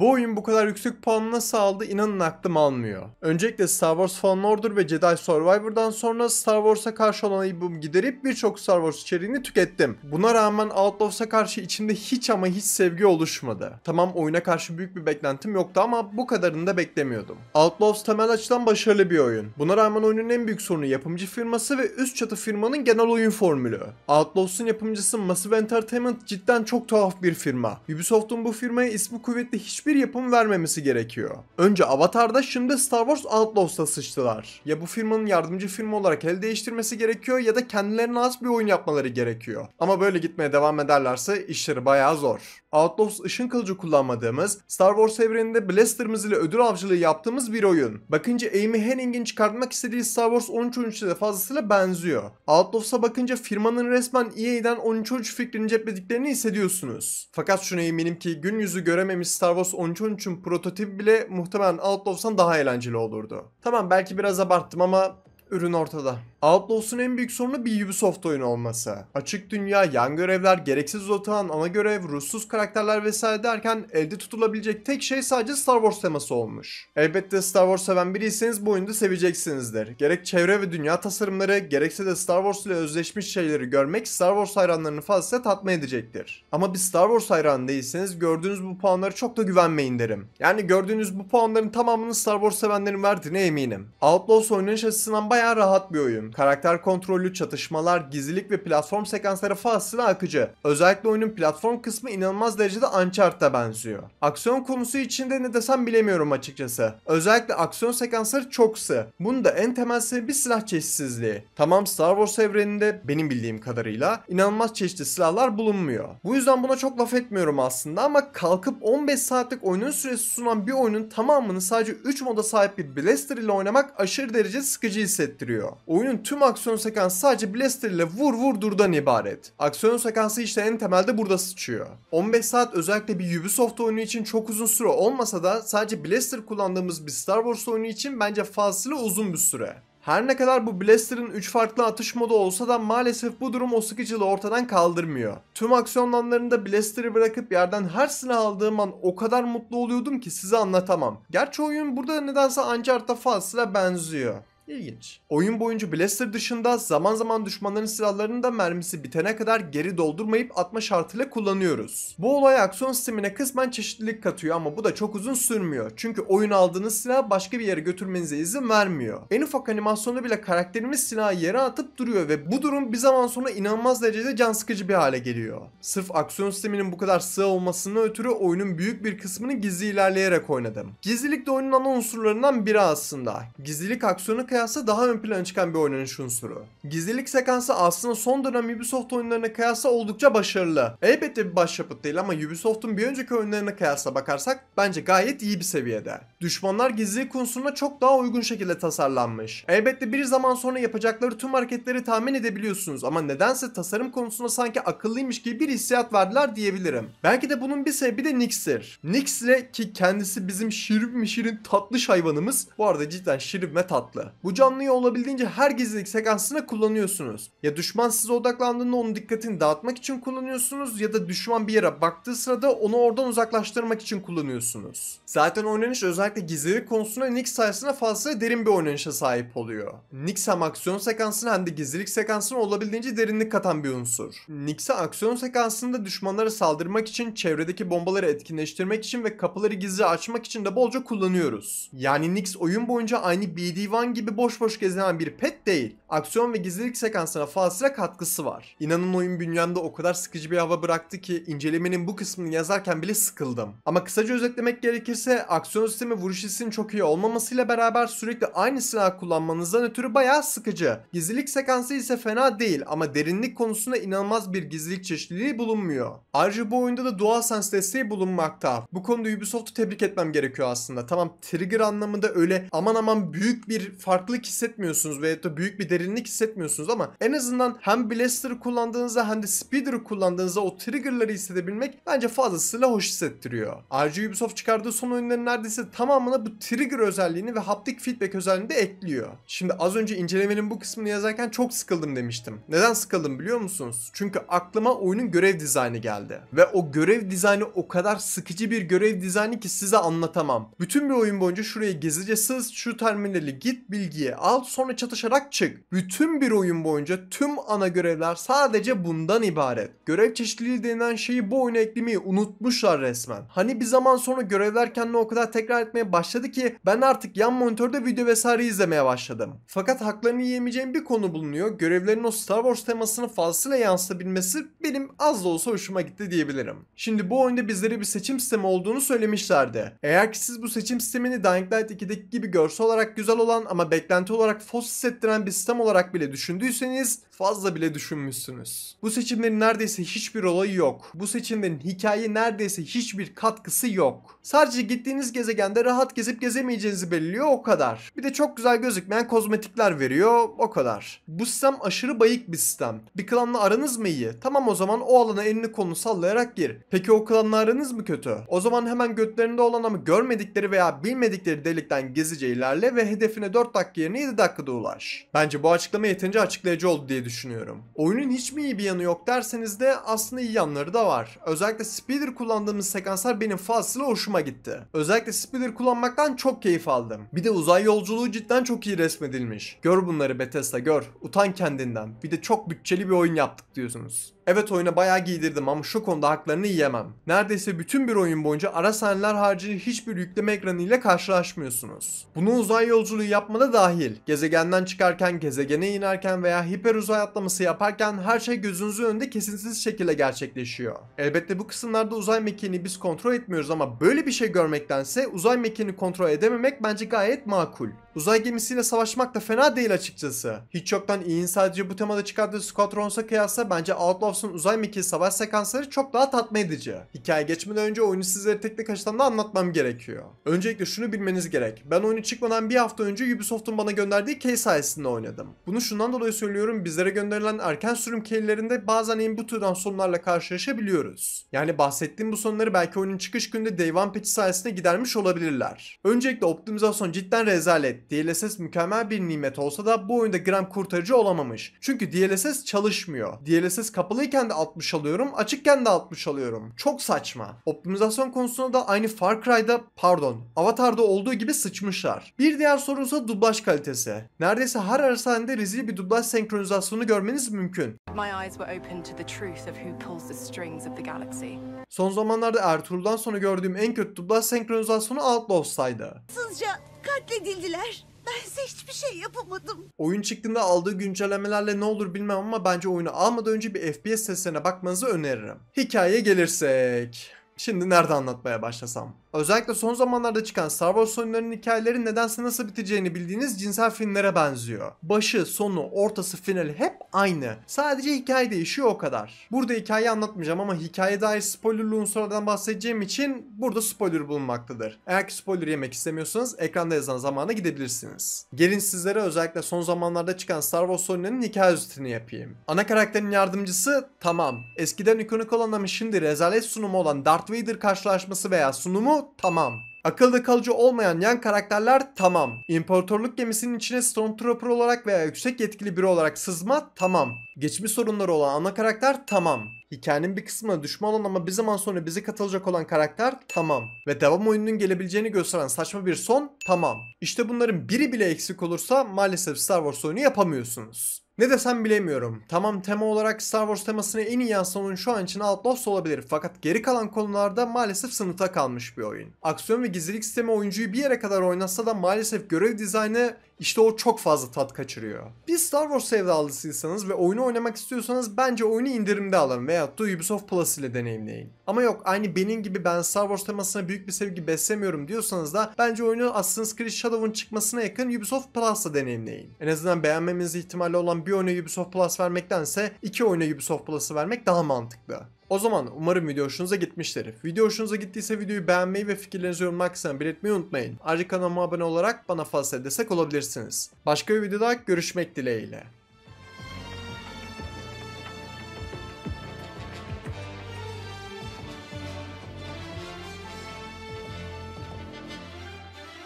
Bu oyun bu kadar yüksek puan nasıl aldı inanın aklım almıyor. Öncelikle Star Wars Fallen Order ve Jedi Survivor'dan sonra Star Wars'a karşı olan ayıbımı giderip birçok Star Wars içeriğini tükettim. Buna rağmen Outlaws'a karşı içimde hiç ama hiç sevgi oluşmadı. Tamam oyuna karşı büyük bir beklentim yoktu ama bu kadarını da beklemiyordum. Outlaws temel açıdan başarılı bir oyun. Buna rağmen oyunun en büyük sorunu yapımcı firması ve üst çatı firmanın genel oyun formülü. Outlaws'un yapımcısı Massive Entertainment cidden çok tuhaf bir firma. Ubisoft'un bu firmaya ismi kuvvetli hiç bir yapım vermemesi gerekiyor. Önce Avatar'da şimdi Star Wars Outlaws'ta sıçtılar. Ya bu firmanın yardımcı firma olarak el değiştirmesi gerekiyor ya da kendilerine az bir oyun yapmaları gerekiyor. Ama böyle gitmeye devam ederlerse işleri bayağı zor. Outlaws ışın kılıcı kullanmadığımız, Star Wars evreninde blasterımız ile ödül avcılığı yaptığımız bir oyun. Bakınca Amy Hennig'in çıkartmak istediği Star Wars 13 13'te de fazlasıyla benziyor. Outlaws'a bakınca firmanın resmen EA'den 13 13 fikrini ceplediklerini hissediyorsunuz. Fakat şuna eminim ki gün yüzü görememiş Star Wars 13-13'ün prototipi bile muhtemelen Outlaws'tan daha eğlenceli olurdu. Tamam belki biraz abarttım ama ürün ortada. Outlaws'un en büyük sorunu bir Ubisoft oyunu olması. Açık dünya, yan görevler, gereksiz uzatan, ana görev, ruhsuz karakterler vesaire derken elde tutulabilecek tek şey sadece Star Wars teması olmuş. Elbette Star Wars seven biriyseniz bu oyunu da seveceksinizdir. Gerek çevre ve dünya tasarımları, gerekse de Star Wars ile özleşmiş şeyleri görmek Star Wars hayranlarını fazla tatmin edecektir. Ama bir Star Wars hayranı değilseniz gördüğünüz bu puanları çok da güvenmeyin derim. Yani gördüğünüz bu puanların tamamını Star Wars sevenlerin verdiğine eminim. Outlaws oynanış açısından bayağı rahat bir oyun. Karakter kontrollü, çatışmalar, gizlilik ve platform sekansları fazlasıyla akıcı. Özellikle oyunun platform kısmı inanılmaz derecede Uncharted'a benziyor. Aksiyon konusu içinde ne desem bilemiyorum açıkçası. Özellikle aksiyon sekansları çok sığ. Bunun da en temel sebebi silah çeşitsizliği. Tamam Star Wars evreninde benim bildiğim kadarıyla inanılmaz çeşitli silahlar bulunmuyor. Bu yüzden buna çok laf etmiyorum aslında ama kalkıp 15 saatlik oyunun süresi sunan bir oyunun tamamını sadece 3 moda sahip bir blaster ile oynamak aşırı derece sıkıcı hissettiriyor. Oyunun tüm aksiyon sekansı sadece blaster ile vur vur durdan ibaret. Aksiyon sekansı işte en temelde burada sıçıyor. 15 saat özellikle bir Ubisoft oyunu için çok uzun süre olmasa da sadece blaster kullandığımız bir Star Wars oyunu için bence fazla uzun bir süre. Her ne kadar bu Blaster'ın 3 farklı atış modu olsa da maalesef bu durum o sıkıcılığı ortadan kaldırmıyor. Tüm aksiyon alanlarında Blaster'ı bırakıp yerden her silah aldığım an o kadar mutlu oluyordum ki size anlatamam. Gerçi oyun burada nedense Uncharted'a fazla benziyor. İlginç. Oyun boyunca Blaster dışında zaman zaman düşmanların silahlarını da mermisi bitene kadar geri doldurmayıp atma şartıyla kullanıyoruz. Bu olay aksiyon sistemine kısmen çeşitlilik katıyor ama bu da çok uzun sürmüyor. Çünkü oyun aldığınız silah başka bir yere götürmenize izin vermiyor. En ufak animasyonda bile karakterimiz silahı yere atıp duruyor ve bu durum bir zaman sonra inanılmaz derecede can sıkıcı bir hale geliyor. Sırf aksiyon sisteminin bu kadar sığ olmasına ötürü oyunun büyük bir kısmını gizli ilerleyerek oynadım. Gizlilik de oyunun ana unsurlarından biri aslında. Gizlilik aksiyonu kıyasla daha ön plana çıkan bir oynanış unsuru. Gizlilik sekansı aslında son dönem Ubisoft oyunlarına kıyasla oldukça başarılı. Elbette bir başyapıt değil ama Ubisoft'un bir önceki oyunlarına kıyasla bakarsak bence gayet iyi bir seviyede düşmanlar gizli konusunda çok daha uygun şekilde tasarlanmış. Elbette bir zaman sonra yapacakları tüm hareketleri tahmin edebiliyorsunuz ama nedense tasarım konusunda sanki akıllıymış gibi bir hissiyat verdiler diyebilirim. Belki de bunun bir sebebi de Nix'tir. Nix ile ki kendisi bizim şirin mi şirin tatlış hayvanımız. Bu arada cidden şirin ve tatlı. Bu canlıyı olabildiğince her gizlilik sekansına kullanıyorsunuz. Ya düşman size odaklandığında onun dikkatini dağıtmak için kullanıyorsunuz ya da düşman bir yere baktığı sırada onu oradan uzaklaştırmak için kullanıyorsunuz. Zaten oynanış özel özellikle gizlilik konusunda Nix sayesinde fazla derin bir oynanışa sahip oluyor. Nix hem aksiyon sekansına hem de gizlilik sekansına olabildiğince derinlik katan bir unsur. Nix'e aksiyon sekansında düşmanlara saldırmak için, çevredeki bombaları etkinleştirmek için ve kapıları gizli açmak için de bolca kullanıyoruz. Yani Nix oyun boyunca aynı BD-1 gibi boş boş gezinen bir pet değil. Aksiyon ve gizlilik sekansına fazla katkısı var. İnanın oyun bünyemde o kadar sıkıcı bir hava bıraktı ki incelemenin bu kısmını yazarken bile sıkıldım. Ama kısaca özetlemek gerekirse aksiyon sistemi vuruş hissinin çok iyi olmamasıyla beraber sürekli aynı silah kullanmanızdan ötürü bayağı sıkıcı. Gizlilik sekansı ise fena değil ama derinlik konusunda inanılmaz bir gizlilik çeşitliliği bulunmuyor. Ayrıca bu oyunda da DualSense desteği bulunmakta. Bu konuda Ubisoft'u tebrik etmem gerekiyor aslında. Tamam trigger anlamında öyle aman aman büyük bir farklılık hissetmiyorsunuz veya da büyük bir derinlik hissetmiyorsunuz ama en azından hem Blaster'ı kullandığınızda hem de Speeder'ı kullandığınızda o triggerları hissedebilmek bence fazlasıyla hoş hissettiriyor. Ayrıca Ubisoft çıkardığı son oyunların neredeyse tam tamamına bu trigger özelliğini ve haptik feedback özelliğini de ekliyor. Şimdi az önce incelemenin bu kısmını yazarken çok sıkıldım demiştim. Neden sıkıldım biliyor musunuz? Çünkü aklıma oyunun görev dizaynı geldi. Ve o görev dizaynı o kadar sıkıcı bir görev dizaynı ki size anlatamam. Bütün bir oyun boyunca şuraya gizlice sız, şu terminali git, bilgiye al, sonra çatışarak çık. Bütün bir oyun boyunca tüm ana görevler sadece bundan ibaret. Görev çeşitliliği denilen şeyi bu oyuna eklemeyi unutmuşlar resmen. Hani bir zaman sonra görevler kendini o kadar tekrar etmeye yapmaya başladı ki ben artık yan monitörde video vesaire izlemeye başladım. Fakat haklarını yiyemeyeceğim bir konu bulunuyor. Görevlerin o Star Wars temasını fazlasıyla yansıtabilmesi benim az da olsa hoşuma gitti diyebilirim. Şimdi bu oyunda bizlere bir seçim sistemi olduğunu söylemişlerdi. Eğer ki siz bu seçim sistemini Dying Light 2'deki gibi görsel olarak güzel olan ama beklenti olarak fos hissettiren bir sistem olarak bile düşündüyseniz fazla bile düşünmüşsünüz. Bu seçimlerin neredeyse hiçbir olayı yok. Bu seçimlerin hikayeye neredeyse hiçbir katkısı yok. Sadece gittiğiniz gezegende rahat gezip gezemeyeceğinizi belirliyor o kadar. Bir de çok güzel gözükmeyen kozmetikler veriyor o kadar. Bu sistem aşırı bayık bir sistem. Bir klanla aranız mı iyi? Tamam o zaman o alana elini kolunu sallayarak gir. Peki o klanla aranız mı kötü? O zaman hemen götlerinde olan ama görmedikleri veya bilmedikleri delikten gezice ilerle ve hedefine 4 dakika yerine 7 dakikada ulaş. Bence bu açıklama yeterince açıklayıcı oldu diye düşünüyorum. Oyunun hiç mi iyi bir yanı yok derseniz de aslında iyi yanları da var. Özellikle speeder kullandığımız sekanslar benim fazla hoşuma gitti. Özellikle speeder kullanmaktan çok keyif aldım. Bir de uzay yolculuğu cidden çok iyi resmedilmiş. Gör bunları Bethesda gör. Utan kendinden. Bir de çok bütçeli bir oyun yaptık diyorsunuz. Evet oyuna bayağı giydirdim ama şu konuda haklarını yiyemem. Neredeyse bütün bir oyun boyunca ara sahneler haricinde hiçbir yükleme ekranıyla karşılaşmıyorsunuz. Bunu uzay yolculuğu yapmada dahil. Gezegenden çıkarken, gezegene inerken veya hiper uzay atlaması yaparken her şey gözünüzün önünde kesintisiz şekilde gerçekleşiyor. Elbette bu kısımlarda uzay mekiğini biz kontrol etmiyoruz ama böyle bir şey görmektense uzay mekiğini kontrol edememek bence gayet makul. Uzay gemisiyle savaşmak da fena değil açıkçası. Hiç yoktan Ian sadece bu temada çıkardığı Squadrons'a kıyasla bence Outlaws'un uzay mekiği savaş sekansları çok daha tatmin edici. Hikaye geçmeden önce oyunu sizlere tek tek açıdan anlatmam gerekiyor. Öncelikle şunu bilmeniz gerek. Ben oyunu çıkmadan bir hafta önce Ubisoft'un bana gönderdiği key sayesinde oynadım. Bunu şundan dolayı söylüyorum bizlere gönderilen erken sürüm keylerinde bazen en bu türden sorunlarla karşılaşabiliyoruz. Yani bahsettiğim bu sonları belki oyunun çıkış günde Day One patch'i sayesinde gidermiş olabilirler yapabilirler. Öncelikle optimizasyon cidden rezalet. DLSS mükemmel bir nimet olsa da bu oyunda gram kurtarıcı olamamış. Çünkü DLSS çalışmıyor. DLSS kapalıyken de 60 alıyorum, açıkken de 60 alıyorum. Çok saçma. Optimizasyon konusunda da aynı Far Cry'da, pardon, Avatar'da olduğu gibi sıçmışlar. Bir diğer sorunsa dublaj kalitesi. Neredeyse her arasında rezil bir dublaj senkronizasyonu görmeniz mümkün. Son zamanlarda Ertuğrul'dan sonra gördüğüm en kötü dublaj senkronizasyonu alt. Patla olsaydı. Sızca katledildiler. Bense hiçbir şey yapamadım. Oyun çıktığında aldığı güncellemelerle ne olur bilmem ama bence oyunu almadan önce bir FPS seslerine bakmanızı öneririm. Hikayeye gelirsek. Şimdi nerede anlatmaya başlasam? Özellikle son zamanlarda çıkan Star Wars oyunlarının hikayeleri nedense nasıl biteceğini bildiğiniz cinsel filmlere benziyor. Başı, sonu, ortası, finali hep aynı. Sadece hikaye değişiyor o kadar. Burada hikayeyi anlatmayacağım ama hikaye dair spoilerlı unsurlardan bahsedeceğim için burada spoiler bulunmaktadır. Eğer ki spoiler yemek istemiyorsanız ekranda yazan zamana gidebilirsiniz. Gelin sizlere özellikle son zamanlarda çıkan Star Wars oyunlarının hikaye özetini yapayım. Ana karakterin yardımcısı tamam. Eskiden ikonik olan ama şimdi rezalet sunumu olan Darth Vader karşılaşması veya sunumu Tamam. Akılda kalıcı olmayan yan karakterler tamam. İmparatorluk gemisinin içine Stormtrooper olarak veya yüksek yetkili biri olarak sızma tamam. Geçmiş sorunları olan ana karakter tamam. Hikayenin bir kısmına düşman olan ama bir zaman sonra bize katılacak olan karakter tamam. Ve devam oyununun gelebileceğini gösteren saçma bir son tamam. İşte bunların biri bile eksik olursa maalesef Star Wars oyunu yapamıyorsunuz. Ne desem bilemiyorum. Tamam tema olarak Star Wars temasını en iyi yansıtan şu an için Outlaws olabilir fakat geri kalan konularda maalesef sınıfta kalmış bir oyun. Aksiyon ve gizlilik sistemi oyuncuyu bir yere kadar oynatsa da maalesef görev dizaynı işte o çok fazla tat kaçırıyor. Bir Star Wars sevdalısıysanız ve oyunu oynamak istiyorsanız bence oyunu indirimde alın veya da Ubisoft Plus ile deneyimleyin. Ama yok aynı benim gibi ben Star Wars temasına büyük bir sevgi beslemiyorum diyorsanız da bence oyunu Assassin's Creed Shadow'un çıkmasına yakın Ubisoft Plus ile deneyimleyin. En azından beğenmemiz ihtimali olan bir oyuna Ubisoft Plus vermektense iki oyuna Ubisoft Plus'ı vermek daha mantıklı. O zaman umarım video hoşunuza gitmiştir. Video hoşunuza gittiyse videoyu beğenmeyi ve fikirlerinizi yorumlar kısmına belirtmeyi unutmayın. Ayrıca kanalıma abone olarak bana fazla destek olabilirsiniz. Başka bir videoda görüşmek dileğiyle.